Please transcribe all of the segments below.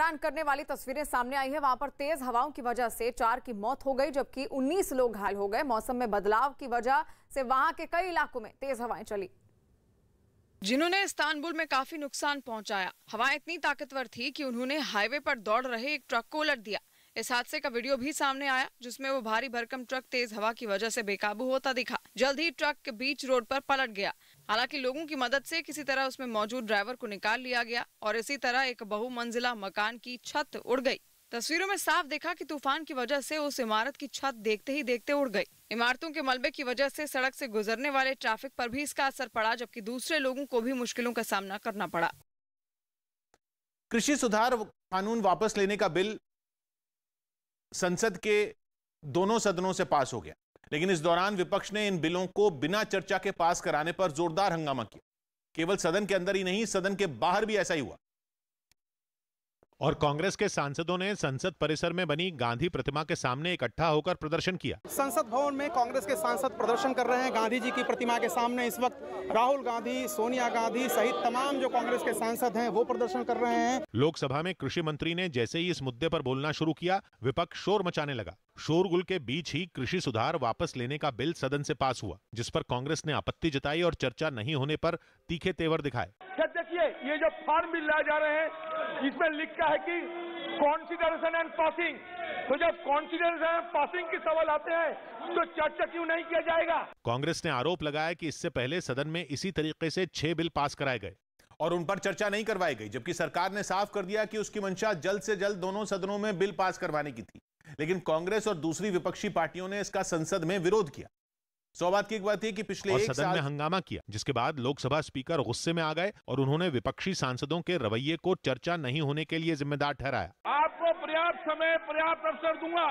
हैरान करने वाली तस्वीरें सामने आई है वहां पर तेज हवाओं की वजह से चार की मौत हो गई जबकि 19 लोग घायल हो गए मौसम में बदलाव की वजह से वहां के कई इलाकों में तेज हवाएं चली जिन्होंने इस्तानबुल में काफी नुकसान पहुंचाया हवाएं इतनी ताकतवर थी कि उन्होंने हाईवे पर दौड़ रहे एक ट्रक को उलट दिया इस हादसे का वीडियो भी सामने आया जिसमें वो भारी भरकम ट्रक तेज हवा की वजह से बेकाबू होता दिखा जल्द ही ट्रक के बीच रोड पर पलट गया हालांकि लोगों की मदद से किसी तरह उसमें मौजूद ड्राइवर को निकाल लिया गया और इसी तरह एक बहुमंजिला मकान की छत उड़ गई तस्वीरों में साफ देखा कि तूफान की वजह से उस इमारत की छत देखते ही देखते उड़ गई इमारतों के मलबे की वजह से सड़क से गुजरने वाले ट्रैफिक पर भी इसका असर पड़ा जबकि दूसरे लोगों को भी मुश्किलों का सामना करना पड़ा कृषि सुधार कानून वापस लेने का बिल संसद के दोनों सदनों से पास हो गया लेकिन इस दौरान विपक्ष ने इन बिलों को बिना चर्चा के पास कराने पर जोरदार हंगामा किया केवल सदन के अंदर ही नहीं सदन के बाहर भी ऐसा ही हुआ और कांग्रेस के सांसदों ने संसद परिसर में बनी गांधी प्रतिमा के सामने इकट्ठा होकर प्रदर्शन किया संसद भवन में कांग्रेस के सांसद प्रदर्शन कर रहे हैं गांधी जी की प्रतिमा के सामने इस वक्त राहुल गांधी सोनिया गांधी सहित तमाम जो कांग्रेस के सांसद हैं वो प्रदर्शन कर रहे हैं लोकसभा में कृषि मंत्री ने जैसे ही इस मुद्दे पर बोलना शुरू किया विपक्ष शोर मचाने लगा शोरगुल के बीच ही कृषि सुधार वापस लेने का बिल सदन से पास हुआ जिस पर कांग्रेस ने आपत्ति जताई और चर्चा नहीं होने पर तीखे तेवर दिखाए सर देखिए ये जो फार्म बिल लाए जा रहे हैं इसमें लिखा है कि कॉन्सिडरेशन एंड पासिंग तो जब कॉन्सिडरेशन एंड पासिंग के सवाल आते हैं तो चर्चा क्यों नहीं किया जाएगा कांग्रेस ने आरोप लगाया कि इससे पहले सदन में इसी तरीके से छह बिल पास कराए गए और उन पर चर्चा नहीं करवाई गई जबकि सरकार ने साफ कर दिया कि उसकी मंशा जल्द से जल्द दोनों सदनों में बिल पास करवाने की थी लेकिन कांग्रेस और दूसरी विपक्षी पार्टियों ने इसका संसद में विरोध किया बात की एक बात कि पिछले और एक सदन साल... में हंगामा किया जिसके बाद लोकसभा स्पीकर गुस्से में आ गए और उन्होंने विपक्षी सांसदों के रवैये को चर्चा नहीं होने के लिए जिम्मेदार ठहराया आपको पर्याप्त समय पर्याप्त अवसर दूंगा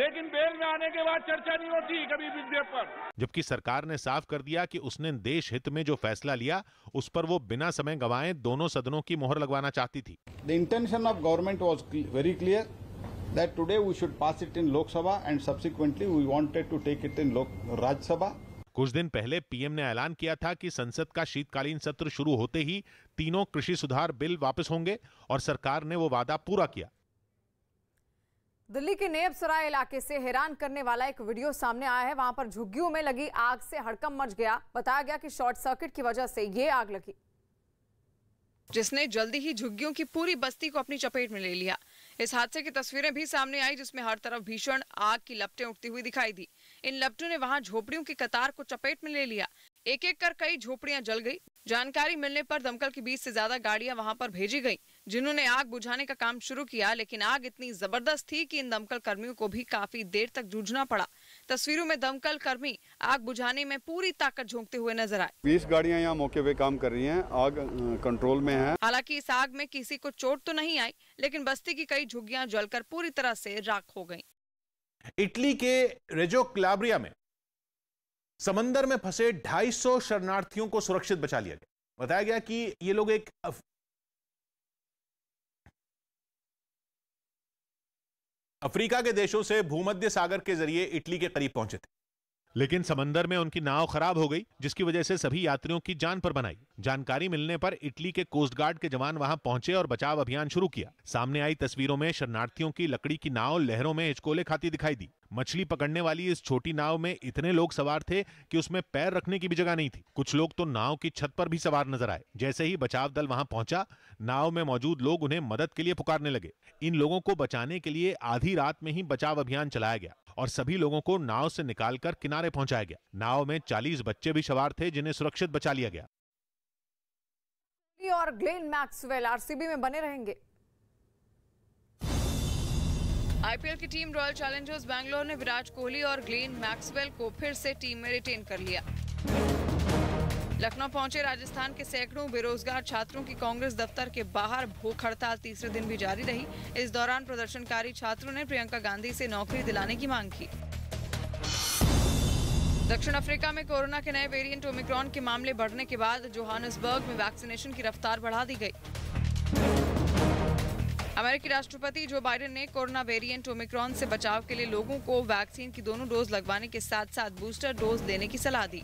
लेकिन बेल में आने के बाद चर्चा नहीं होती कभी विधेयक पर जबकि सरकार ने साफ कर दिया कि उसने देश हित में जो फैसला लिया उस पर वो बिना समय गंवाए दोनों सदनों की मोहर लगवाना चाहती थी the intention of government was very clear that today we should pass it in Lok Sabha and subsequently we wanted to take it in Lok Raj Sabha. कुछ दिन पहले पीएम ने ऐलान किया था कि संसद का शीतकालीन सत्र शुरू होते ही तीनों कृषि सुधार बिल वापस होंगे और सरकार ने वो वादा पूरा किया दिल्ली के नेबसराय इलाके से हैरान करने वाला एक वीडियो सामने आया है वहां पर झुग्गियों में लगी आग से हड़कम मच गया बताया गया कि शॉर्ट सर्किट की वजह से ये आग लगी जिसने जल्दी ही झुग्गियों की पूरी बस्ती को अपनी चपेट में ले लिया इस हादसे की तस्वीरें भी सामने आई जिसमें हर तरफ भीषण आग की लपटें उठती हुई दिखाई दी इन लपटों ने वहां झोपड़ियों की कतार को चपेट में ले लिया एक एक कर कई झोपड़ियां जल गई जानकारी मिलने पर दमकल की 20 से ज्यादा गाड़ियां वहां पर भेजी गई जिन्होंने आग बुझाने का काम शुरू किया लेकिन आग इतनी जबरदस्त थी कि इन दमकल कर्मियों को भी काफी देर तक जूझना पड़ा तस्वीरों में दमकल कर्मी आग बुझाने में पूरी ताकत झोंकते हुए नजर आए बीस गाड़िया यहाँ मौके पे काम कर रही है आग कंट्रोल में है हालांकि इस आग में किसी को चोट तो नहीं आई लेकिन बस्ती की कई झुग्गियां जलकर पूरी तरह से राख हो गयी इटली के रेजो क्लाब्रिया में समंदर में फंसे 250 शरणार्थियों को सुरक्षित बचा लिया गया बताया गया कि ये लोग एक अफ... अफ्रीका के देशों से भूमध्य सागर के जरिए इटली के करीब पहुंचे थे लेकिन समंदर में उनकी नाव खराब हो गई जिसकी वजह से सभी यात्रियों की जान पर बनाई जानकारी मिलने पर इटली के कोस्ट गार्ड के जवान वहां पहुंचे और बचाव अभियान शुरू किया सामने आई तस्वीरों में शरणार्थियों की लकड़ी की नाव लहरों में हिचकोले खाती दिखाई दी मछली पकड़ने वाली इस छोटी नाव में इतने लोग सवार थे कि उसमें पैर रखने की भी जगह नहीं थी कुछ लोग तो नाव की छत पर भी सवार नजर आए जैसे ही बचाव दल वहां पहुंचा नाव में मौजूद लोग उन्हें मदद के लिए पुकारने लगे इन लोगों को बचाने के लिए आधी रात में ही बचाव अभियान चलाया गया और सभी लोगों को नाव से निकालकर किनारे पहुंचाया गया नाव में 40 बच्चे भी सवार थे जिन्हें सुरक्षित बचा लिया गया और ग्लेन मैक्सवेल आरसीबी में बने रहेंगे आईपीएल की टीम रॉयल चैलेंजर्स बैंगलोर ने विराट कोहली और ग्लेन मैक्सवेल को फिर से टीम में रिटेन कर लिया लखनऊ पहुंचे राजस्थान के सैकड़ों बेरोजगार छात्रों की कांग्रेस दफ्तर के बाहर भूख हड़ताल तीसरे दिन भी जारी रही इस दौरान प्रदर्शनकारी छात्रों ने प्रियंका गांधी से नौकरी दिलाने की मांग की दक्षिण अफ्रीका में कोरोना के नए वेरिएंट ओमिक्रॉन के मामले बढ़ने के बाद जोहानसबर्ग में वैक्सीनेशन की रफ्तार बढ़ा दी गई अमेरिकी राष्ट्रपति जो बाइडेन ने कोरोना वेरिएंट ओमिक्रॉन से बचाव के लिए लोगों को वैक्सीन की दोनों डोज लगवाने के साथ साथ बूस्टर डोज देने की सलाह दी